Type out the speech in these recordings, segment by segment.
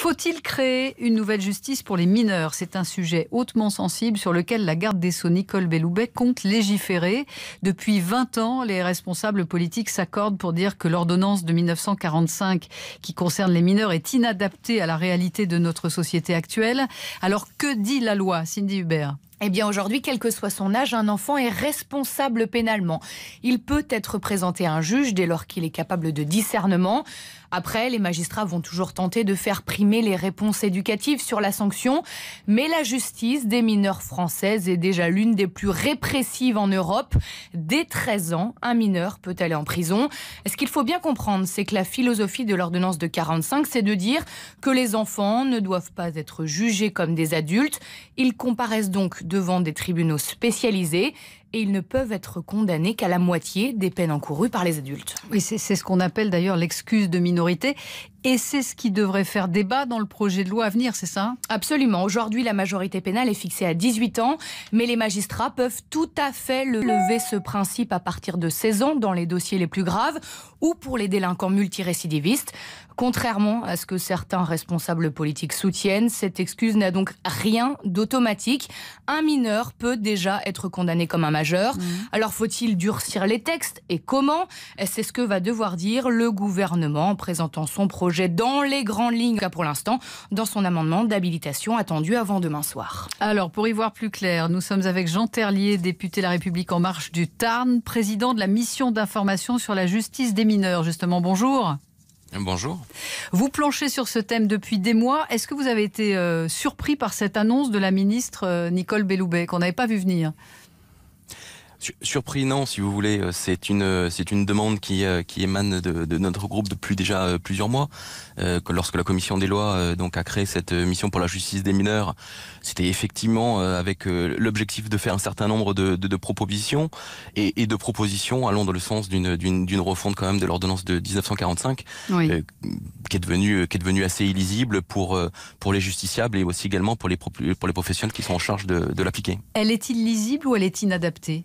Faut-il créer une nouvelle justice pour les mineurs C'est un sujet hautement sensible sur lequel la garde des Sceaux Nicole Belloubet compte légiférer. Depuis 20 ans, les responsables politiques s'accordent pour dire que l'ordonnance de 1945 qui concerne les mineurs est inadaptée à la réalité de notre société actuelle. Alors que dit la loi, Cindy Hubert eh bien aujourd'hui, quel que soit son âge, un enfant est responsable pénalement. Il peut être présenté à un juge dès lors qu'il est capable de discernement. Après, les magistrats vont toujours tenter de faire primer les réponses éducatives sur la sanction, mais la justice des mineurs françaises est déjà l'une des plus répressives en Europe. Dès 13 ans, un mineur peut aller en prison. Ce qu'il faut bien comprendre, c'est que la philosophie de l'ordonnance de 45, c'est de dire que les enfants ne doivent pas être jugés comme des adultes. Ils comparaissent donc devant des tribunaux spécialisés et ils ne peuvent être condamnés qu'à la moitié des peines encourues par les adultes. Oui, c'est ce qu'on appelle d'ailleurs l'excuse de minorité. Et c'est ce qui devrait faire débat dans le projet de loi à venir, c'est ça Absolument. Aujourd'hui, la majorité pénale est fixée à 18 ans, mais les magistrats peuvent tout à fait lever ce principe à partir de 16 ans dans les dossiers les plus graves ou pour les délinquants multirécidivistes. Contrairement à ce que certains responsables politiques soutiennent, cette excuse n'a donc rien d'automatique. Un mineur peut déjà être condamné comme un majeur. Mmh. Alors faut-il durcir les textes et comment C'est ce que va devoir dire le gouvernement en présentant son projet dans les grandes lignes, pour l'instant, dans son amendement d'habilitation attendu avant demain soir. Alors, pour y voir plus clair, nous sommes avec Jean Terlier, député de La République En Marche du Tarn, président de la mission d'information sur la justice des mineurs. Justement, bonjour. Bonjour. Vous planchez sur ce thème depuis des mois. Est-ce que vous avez été euh, surpris par cette annonce de la ministre euh, Nicole Belloubet qu'on n'avait pas vu venir Surpris, non, si vous voulez. Euh, c'est une, euh, c'est une demande qui, euh, qui émane de, de, notre groupe depuis déjà plusieurs mois. lorsque la commission des lois donc a créé cette mission pour la justice des mineurs, c'était effectivement avec l'objectif de faire un certain nombre de, de, propositions et, de propositions allant dans le sens d'une, d'une, refonte quand même de l'ordonnance de 1945, qui est devenue, qui est devenue assez illisible pour pour les justiciables et aussi également pour les pour les professionnels qui sont en charge de, de l'appliquer. Elle est illisible ou elle est inadaptée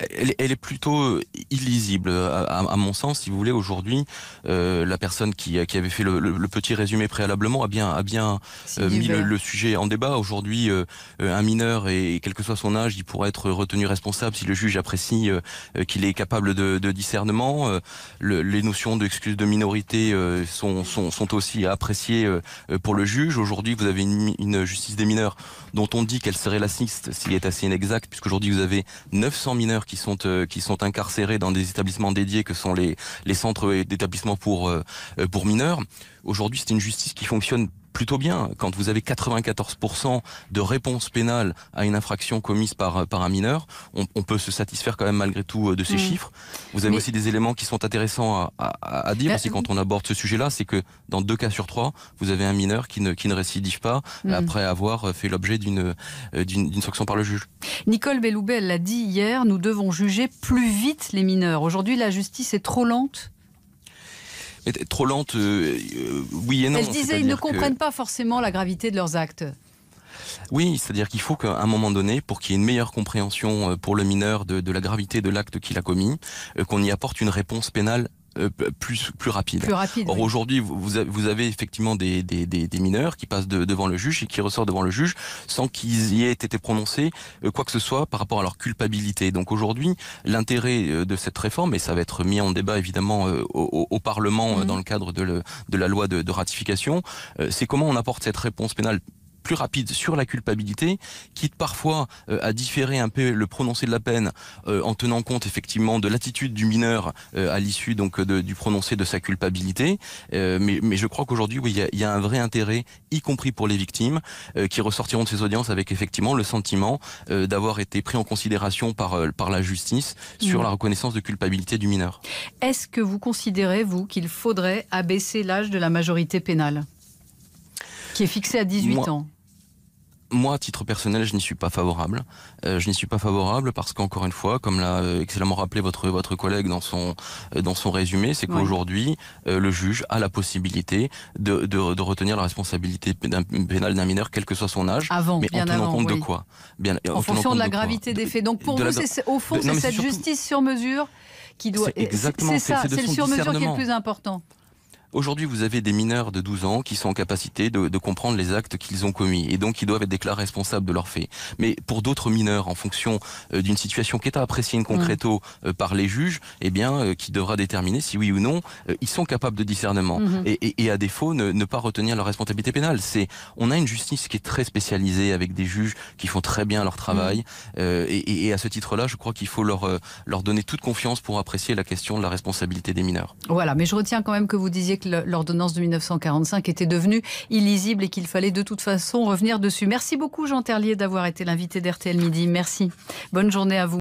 elle, est plutôt euh, illisible, à, mon sens, si vous voulez. Aujourd'hui, euh, la personne qui, avait fait le, petit résumé préalablement a bien, euh, mis le, sujet en débat. Aujourd'hui, un mineur, et quel que soit son âge, il pourrait être retenu responsable si le juge apprécie qu'il est capable de, discernement. les notions d'excuses de minorité sont, aussi appréciées pour le juge. Aujourd'hui, vous avez une, justice des mineurs dont on dit qu'elle serait la sixte, s'il est assez inexact, puisqu'aujourd'hui, vous avez 900 mineurs qui sont euh, qui sont incarcérés dans des établissements dédiés que sont les les centres euh, d'établissement pour euh, pour mineurs. Aujourd'hui, c'est une justice qui fonctionne plutôt bien. Quand vous avez 94% de réponse pénale à une infraction commise par, par un mineur, on, peut se satisfaire quand même malgré tout de ces mm. chiffres. Vous avez aussi des éléments qui sont intéressants à, dire quand on aborde ce sujet-là, c'est que dans deux cas sur trois, vous avez un mineur qui ne, qui récidive pas mm. après avoir fait l'objet d'une sanction par le juge. Nicole Belloubet l'a dit hier, nous devons juger plus vite les mineurs. Aujourd'hui, la justice est trop lente trop lente, euh, euh, oui et non. Elle disait ils ne comprennent pas forcément la gravité de leurs actes. Oui, c'est-à-dire qu'il faut qu'à un moment donné, pour qu'il y ait une meilleure compréhension euh, pour le mineur de la gravité de l'acte qu'il a commis, qu'on y apporte une réponse pénale euh, plus, plus rapide. Or aujourd'hui, vous, avez effectivement des, des, mineurs qui passent devant le juge et qui ressortent devant le juge sans qu'ils y aient été prononcés euh, quoi que ce soit par rapport à leur culpabilité. Donc aujourd'hui, l'intérêt euh, de cette réforme, et ça va être mis en débat évidemment au, Parlement mmh. dans le cadre de, le, de la loi de ratification, c'est comment on apporte cette réponse pénale plus rapide sur la culpabilité, quitte parfois euh, à différer un peu le prononcé de la peine euh, en tenant compte effectivement de l'attitude du mineur euh, à l'issue donc du prononcé de sa culpabilité. Mais, je crois qu'aujourd'hui, oui, il y a, un vrai intérêt, y compris pour les victimes, qui ressortiront de ces audiences avec effectivement le sentiment d'avoir été pris en considération par, par la justice sur mm. la reconnaissance de culpabilité du mineur. Est-ce que vous considérez, vous, qu'il faudrait abaisser l'âge de la majorité pénale qui est fixé à 18 ans moi, à titre personnel, je n'y suis pas favorable. Euh, je n'y suis pas favorable parce qu'encore une fois, comme l'a euh, excellemment rappelé votre votre collègue dans son euh, dans son résumé, c'est qu'aujourd'hui, le juge a la possibilité de, de, retenir la responsabilité pénale d'un mineur, quel que soit son âge, avant, mais en tenant compte de quoi bien, En, fonction de la gravité des faits. Donc pour vous, au fond, c'est cette justice sur mesure qui doit. C'est ça, c'est le sur mesure qui est le plus important. Aujourd'hui, vous avez des mineurs de 12 ans qui sont en capacité de, comprendre les actes qu'ils ont commis et donc ils doivent être déclarés responsables de leurs faits. Mais pour d'autres mineurs, en fonction euh, d'une situation qui est appréciée in concreto mm. euh, par les juges, eh bien, euh, qui devra déterminer si oui ou non ils sont capables de discernement mm-hmm. et, à défaut ne, pas retenir leur responsabilité pénale. C'est on a une justice qui est très spécialisée avec des juges qui font très bien leur travail mm. et, et, à ce titre-là, je crois qu'il faut leur leur donner toute confiance pour apprécier la question de la responsabilité des mineurs. Voilà, mais je retiens quand même que vous disiez l'ordonnance de 1945 était devenue illisible et qu'il fallait de toute façon revenir dessus. Merci beaucoup Jean Terlier d'avoir été l'invité d'RTL Midi. Merci. Bonne journée à vous.